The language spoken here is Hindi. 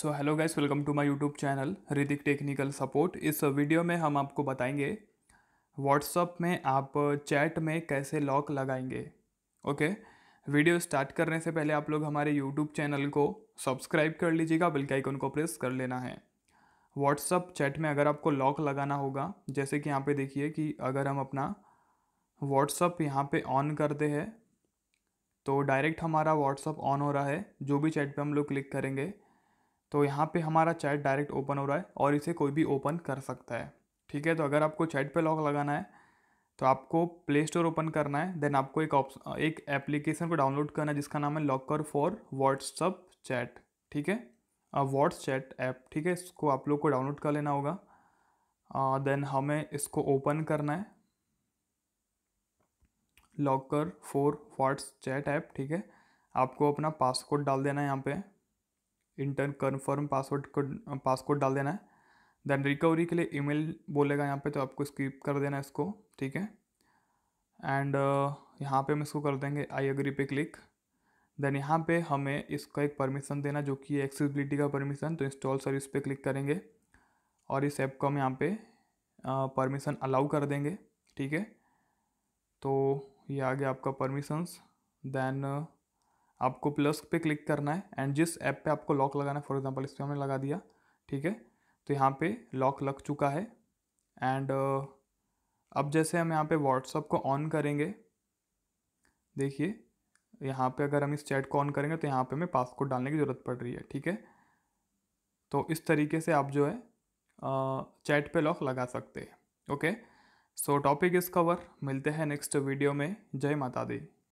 so hello guys welcome to my YouTube channel रिदिक टेक्निकल सपोर्ट इस वीडियो में हम आपको बताएंगे व्हाट्सअप में आप चैट में कैसे लॉक लगाएंगे ओके वीडियो स्टार्ट करने से पहले आप लोग हमारे यूट्यूब चैनल को सब्सक्राइब कर लीजिएगा बल्कि आइकन को प्रेस कर लेना है व्हाट्सअप चैट में अगर आपको लॉक लगाना होगा जैसे कि यहाँ पर देखिए कि अगर हम अपना व्हाट्सअप यहाँ पर ऑन करते हैं तो डायरेक्ट हमारा व्हाट्सअप ऑन हो रहा है जो भी चैट पर हम लोग क्लिक करेंगे तो यहाँ पे हमारा चैट डायरेक्ट ओपन हो रहा है और इसे कोई भी ओपन कर सकता है ठीक है तो अगर आपको चैट पे लॉक लगाना है तो आपको प्ले स्टोर ओपन करना है देन आपको एक ऑप्शन एक एप्लीकेशन को डाउनलोड करना है जिसका नाम है लॉकर फॉर व्हाट्सअप चैट ठीक है व्हाट्स चैट ऐप ठीक है इसको आप लोग को डाउनलोड कर लेना होगा देन uh, हमें इसको ओपन करना है locker for whats chat app ठीक है आपको अपना पासवर्ड डाल देना है यहाँ पे इंटर्न कन्फर्म पासवर्ड को पासकोड डाल देना है देन रिकवरी के लिए ईमेल बोलेगा यहाँ पे तो आपको स्किप कर देना है इसको ठीक है एंड uh, यहाँ पे हम इसको कर देंगे आई एग्री पे क्लिक देन यहाँ पे हमें इसका एक परमिशन देना जो कि एक्सेसिबिलिटी का परमिशन तो इंस्टॉल सर्विस पे क्लिक करेंगे और इस ऐप को हम यहाँ पे परमिशन uh, अलाउ कर देंगे ठीक है तो ये आ गया आपका परमिशंस देन uh, आपको प्लस पे क्लिक करना है एंड जिस ऐप पे आपको लॉक लगाना है फॉर एग्जांपल इस पर हमने लगा दिया ठीक है तो यहाँ पे लॉक लग चुका है एंड uh, अब जैसे हम यहाँ पे व्हाट्सअप को ऑन करेंगे देखिए यहाँ पे अगर हम इस चैट को ऑन करेंगे तो यहाँ पे हमें पासकोड डालने की ज़रूरत पड़ रही है ठीक है तो इस तरीके से आप जो है चैट पर लॉक लगा सकते हैं okay so topic is cover मिलते हैं नेक्स्ट वीडियो में जय माता दी